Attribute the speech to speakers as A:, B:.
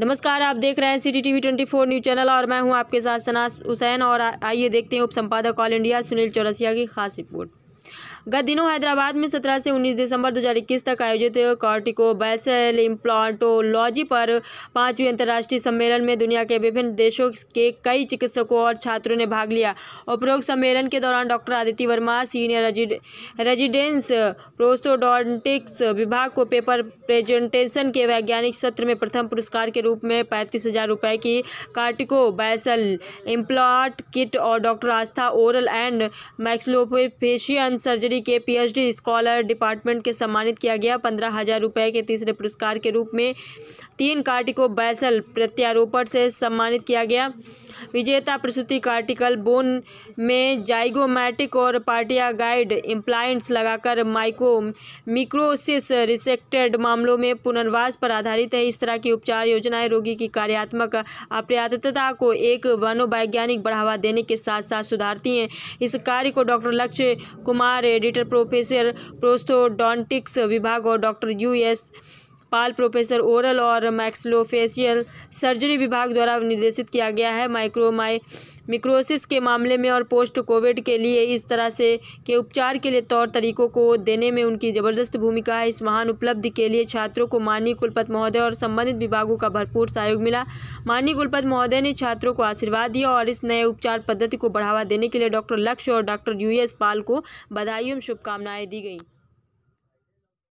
A: नमस्कार आप देख रहे हैं C V twenty four news channel और मैं हूं आपके साथ सना हुसैन और आइए देखते हैं उप संपादक ऑल इंडिया सुनील चौरसिया की खास रिपोर्ट गत दिनों हैदराबाद में सत्रह से उन्नीस दिसंबर 2021 तक आयोजित कार्टिको बैसल इम्प्लांटोलॉजी पर पांचवी अंतर्राष्ट्रीय सम्मेलन में दुनिया के विभिन्न देशों के कई चिकित्सकों और छात्रों ने भाग लिया उपरोक्त सम्मेलन के दौरान doctor Aditya Verma senior residence prosthodontics विभाग को पेपर प्रेजेंटेशन के वैज्ञानिक सत्र में प्रथम पुरस्कार के रूप में पैंतीस हजार रुपए की कार्टिको बैसल इम्प्लांट किट और doctor Aastha oral and maxillofacial surgery surgery के पीएचडी स्कॉलर डिपार्टमेंट के सम्मानित किया गया पंद्रह हज़ार रुपये के तीसरे पुरस्कार के रूप में तीन कार्टिको बैसल प्रत्यारोपण से सम्मानित किया गया विजेता प्रसूति कार्टिकल बोन में जाइगोमैटिक और पार्टिया गाइड इम्प्लाइंट्स लगाकर माइको माइक्रोसिस रिसेक्टेड मामलों में पुनर्वास पर आधारित है इस तरह की उपचार योजनाएं रोगी की कार्यात्मक अपर्याप्तता को एक वनोवैज्ञानिक बढ़ावा देने के साथ साथ सुधारती हैं इस कार्य को डॉक्टर लक्ष्य कुमार एडिटर प्रोफेसर प्रोस्थोडॉन्टिक्स विभाग और doctor U S Pal professor oral और मैक्सलोफेशियल सर्जरी विभाग द्वारा निर्देशित किया गया है माइक्रोमाई माइक्रोसिस के मामले में और पोस्ट कोविड के लिए इस तरह से के उपचार के लिए तौर तरीकों को देने में उनकी ज़बरदस्त भूमिका है इस महान उपलब्धि के लिए छात्रों को माननीय कुलपत महोदय और संबंधित विभागों का भरपूर सहयोग मिला माननीय कुलपत महोदय ने छात्रों को आशीर्वाद दिया और इस नए उपचार पद्धति को बढ़ावा देने के लिए डॉक्टर लक्ष्य और डॉक्टर यू एस पाल को बधाई एवं शुभकामनाएं दी गई